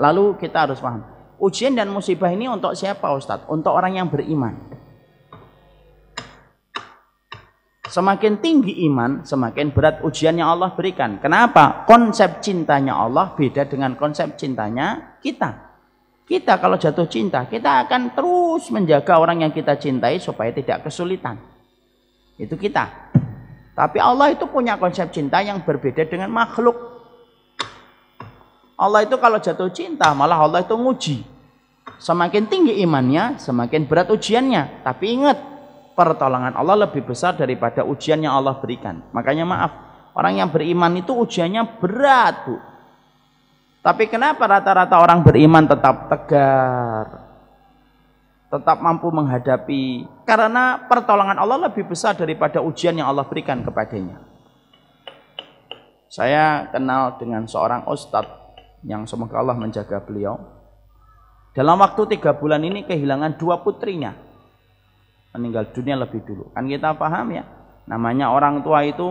Lalu kita harus paham, ujian dan musibah ini untuk siapa Ustadz? Untuk orang yang beriman. Semakin tinggi iman, semakin berat ujian yang Allah berikan. Kenapa? Konsep cintanya Allah beda dengan konsep cintanya kita. Kita kalau jatuh cinta, kita akan terus menjaga orang yang kita cintai supaya tidak kesulitan. Itu kita. Tapi Allah itu punya konsep cinta yang berbeda dengan makhluk. Allah itu kalau jatuh cinta malah Allah itu nguji. Semakin tinggi imannya, semakin berat ujiannya. Tapi ingat, pertolongan Allah lebih besar daripada ujian yang Allah berikan. Makanya maaf, orang yang beriman itu ujiannya berat, Bu. Tapi kenapa rata-rata orang beriman tetap tegar, tetap mampu menghadapi karena pertolongan Allah lebih besar daripada ujian yang Allah berikan kepadanya. Saya kenal dengan seorang ustadz yang semoga Allah menjaga beliau. Dalam waktu tiga bulan ini kehilangan dua putrinya. Meninggal dunia lebih dulu. Kan kita paham ya. Namanya orang tua itu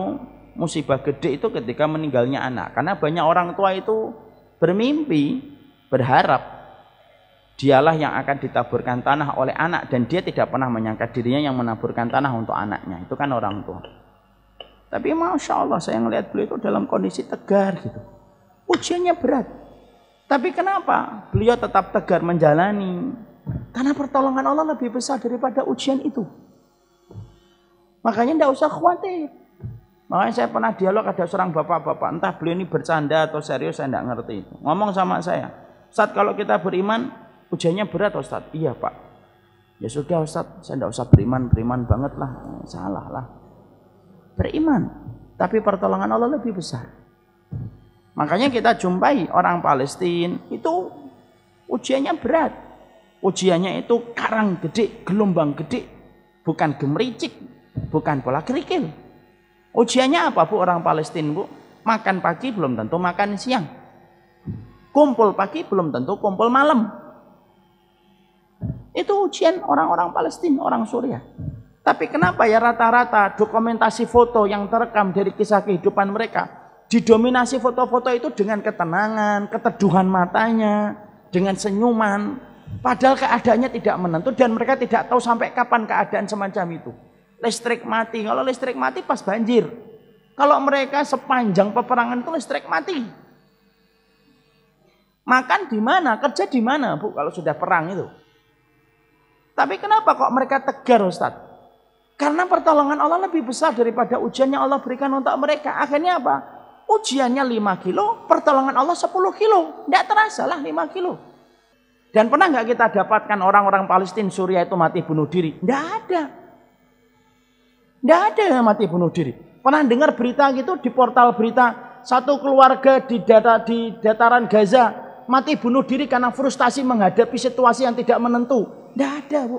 musibah gede itu ketika meninggalnya anak. Karena banyak orang tua itu bermimpi, berharap dialah yang akan ditaburkan tanah oleh anak dan dia tidak pernah menyangka dirinya yang menaburkan tanah untuk anaknya. Itu kan orang tua. Tapi masya Allah saya melihat beliau itu dalam kondisi tegar gitu Ujiannya berat. Tapi kenapa? Beliau tetap tegar menjalani. Karena pertolongan Allah lebih besar daripada ujian itu. Makanya tidak usah khawatir. Makanya saya pernah dialog ada seorang bapak-bapak. Entah beliau ini bercanda atau serius, saya tidak ngerti. Ngomong sama saya. saat kalau kita beriman, ujiannya berat Ustaz. Iya Pak. Ya sudah Ustaz, saya tidak usah beriman, beriman banget lah. Salah lah. Beriman. Tapi pertolongan Allah lebih besar. Makanya kita jumpai orang Palestina itu ujiannya berat. Ujiannya itu karang gede, gelombang gede, bukan gemericik, bukan pola kerikil. Ujiannya apa Bu orang Palestina Bu? Makan pagi belum tentu makan siang. Kumpul pagi belum tentu kumpul malam. Itu ujian orang-orang Palestina, orang Suriah. Tapi kenapa ya rata-rata dokumentasi foto yang terekam dari kisah kehidupan mereka didominasi foto-foto itu dengan ketenangan, keteduhan matanya, dengan senyuman. Padahal keadaannya tidak menentu dan mereka tidak tahu sampai kapan keadaan semacam itu. Listrik mati, kalau listrik mati pas banjir. Kalau mereka sepanjang peperangan itu listrik mati. Makan di mana, kerja di mana, Bu, kalau sudah perang itu. Tapi kenapa kok mereka tegar, Ustaz? Karena pertolongan Allah lebih besar daripada ujian yang Allah berikan untuk mereka. Akhirnya apa? Ujiannya 5 kilo, pertolongan Allah 10 kilo. Tidak terasa lah 5 kilo. Dan pernah nggak kita dapatkan orang-orang Palestina Suriah itu mati bunuh diri? Tidak ada. Tidak ada yang mati bunuh diri. Pernah dengar berita gitu di portal berita satu keluarga di, data, di dataran Gaza mati bunuh diri karena frustasi menghadapi situasi yang tidak menentu. Tidak ada, Bu.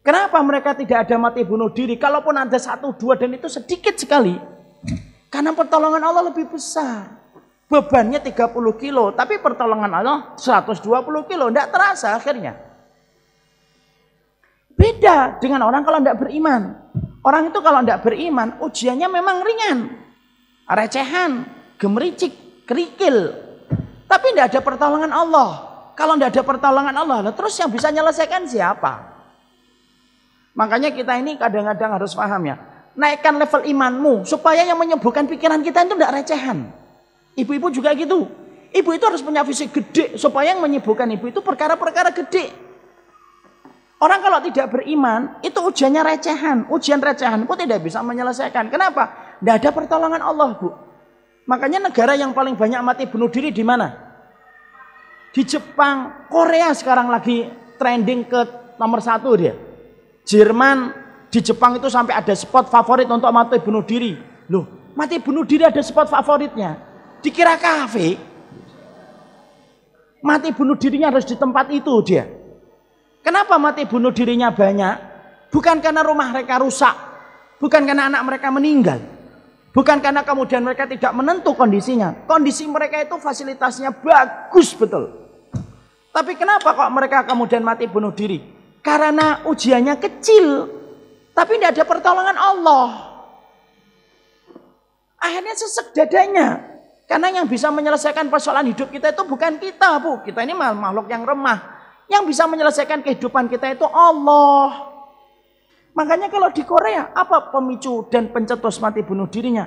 Kenapa mereka tidak ada mati bunuh diri? Kalaupun ada satu dua dan itu sedikit sekali, karena pertolongan Allah lebih besar. Bebannya 30 kilo, tapi pertolongan Allah 120 kilo. Tidak terasa akhirnya. Beda dengan orang kalau tidak beriman. Orang itu kalau tidak beriman, ujiannya memang ringan. Recehan, gemericik, kerikil. Tapi tidak ada pertolongan Allah. Kalau tidak ada pertolongan Allah, terus yang bisa menyelesaikan siapa? Makanya kita ini kadang-kadang harus paham ya naikkan level imanmu supaya yang menyembuhkan pikiran kita itu tidak recehan. Ibu-ibu juga gitu. Ibu itu harus punya visi gede supaya yang menyembuhkan ibu itu perkara-perkara gede. Orang kalau tidak beriman itu ujiannya recehan, ujian recehan pun tidak bisa menyelesaikan. Kenapa? Tidak ada pertolongan Allah, Bu. Makanya negara yang paling banyak mati bunuh diri di mana? Di Jepang, Korea sekarang lagi trending ke nomor satu dia. Jerman di Jepang itu sampai ada spot favorit untuk mati bunuh diri. Loh, mati bunuh diri ada spot favoritnya. Dikira kafe. Mati bunuh dirinya harus di tempat itu dia. Kenapa mati bunuh dirinya banyak? Bukan karena rumah mereka rusak. Bukan karena anak mereka meninggal. Bukan karena kemudian mereka tidak menentu kondisinya. Kondisi mereka itu fasilitasnya bagus betul. Tapi kenapa kok mereka kemudian mati bunuh diri? Karena ujiannya kecil. Tapi tidak ada pertolongan Allah. Akhirnya sesek dadanya. Karena yang bisa menyelesaikan persoalan hidup kita itu bukan kita, Bu. Kita ini makhluk yang remah. Yang bisa menyelesaikan kehidupan kita itu Allah. Makanya kalau di Korea, apa pemicu dan pencetus mati bunuh dirinya?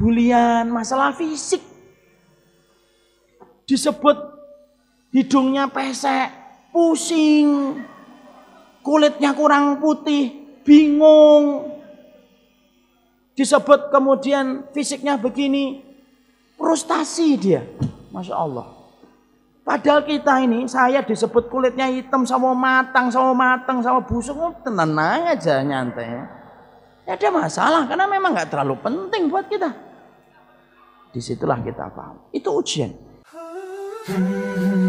Bulian, masalah fisik. Disebut hidungnya pesek, pusing, kulitnya kurang putih, bingung, disebut kemudian fisiknya begini, frustasi dia. Masya Allah. Padahal kita ini, saya disebut kulitnya hitam sama matang, sama matang, sama busuk, oh, tenang aja nyantai. Ya ada masalah, karena memang nggak terlalu penting buat kita. Disitulah kita paham. Itu ujian. Hmm.